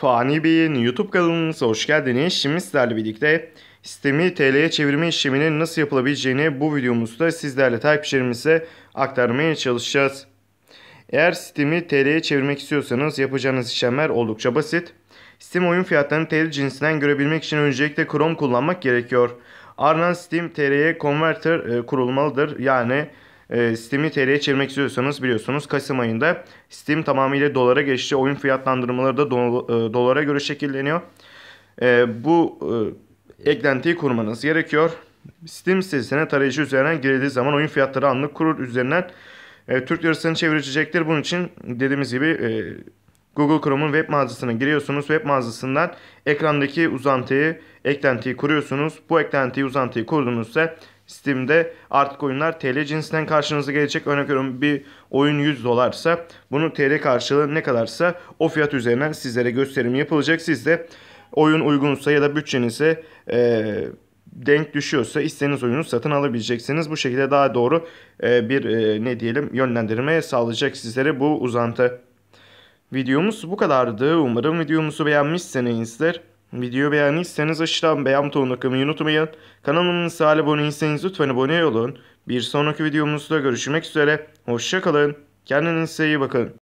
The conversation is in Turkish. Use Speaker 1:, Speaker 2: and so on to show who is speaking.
Speaker 1: Fani Bey'in YouTube kanalımıza hoş geldiniz. Şimdi sizlerle birlikte sistemi TL'ye çevirme işleminin nasıl yapılabileceğini bu videomuzda sizlerle takipçilerimize aktarmaya çalışacağız. Eğer sistemi TL'ye çevirmek istiyorsanız yapacağınız işlemler oldukça basit. Steam oyun fiyatlarını TL cinsinden görebilmek için öncelikle Chrome kullanmak gerekiyor. Ardından Steam TL'ye Converter e, kurulmalıdır. Yani e, Steam'i TL'ye çevirmek istiyorsanız biliyorsunuz Kasım ayında Steam tamamıyla dolara geçti. Oyun fiyatlandırmaları da do, e, dolara göre şekilleniyor. E, bu e, eklentiyi kurmanız gerekiyor. Steam sitesine tarayıcı üzerinden girildiği zaman oyun fiyatları anlık kurur üzerinden e, Türk lirasını çevirecektir. Bunun için dediğimiz gibi e, Google Chrome'un web mağazasına giriyorsunuz. Web mağazasından ekrandaki uzantıyı, eklentiyi kuruyorsunuz. Bu eklentiyi, uzantıyı kurduğunuzda Steam'de artık oyunlar TL cinsinden karşınıza gelecek. Örnek veriyorum bir oyun 100 dolarsa bunu TL karşılığı ne kadarsa o fiyat üzerinden sizlere gösterim yapılacak. Siz de oyun uygunsa ya da bütçenize e, denk düşüyorsa istediğiniz oyunu satın alabileceksiniz. Bu şekilde daha doğru e, bir e, ne diyelim yönlendirme sağlayacak sizlere bu uzantı. Videomuz bu kadardı. Umarım videomuzu beğenmişsinizdir. Videoyu beğendiyseniz aşağıdan beğen butonuna takmayı unutmayın. Kanalımıza hala abone değilseniz lütfen abone olun. Bir sonraki videomuzda görüşmek üzere. Hoşçakalın. Kendinize iyi bakın.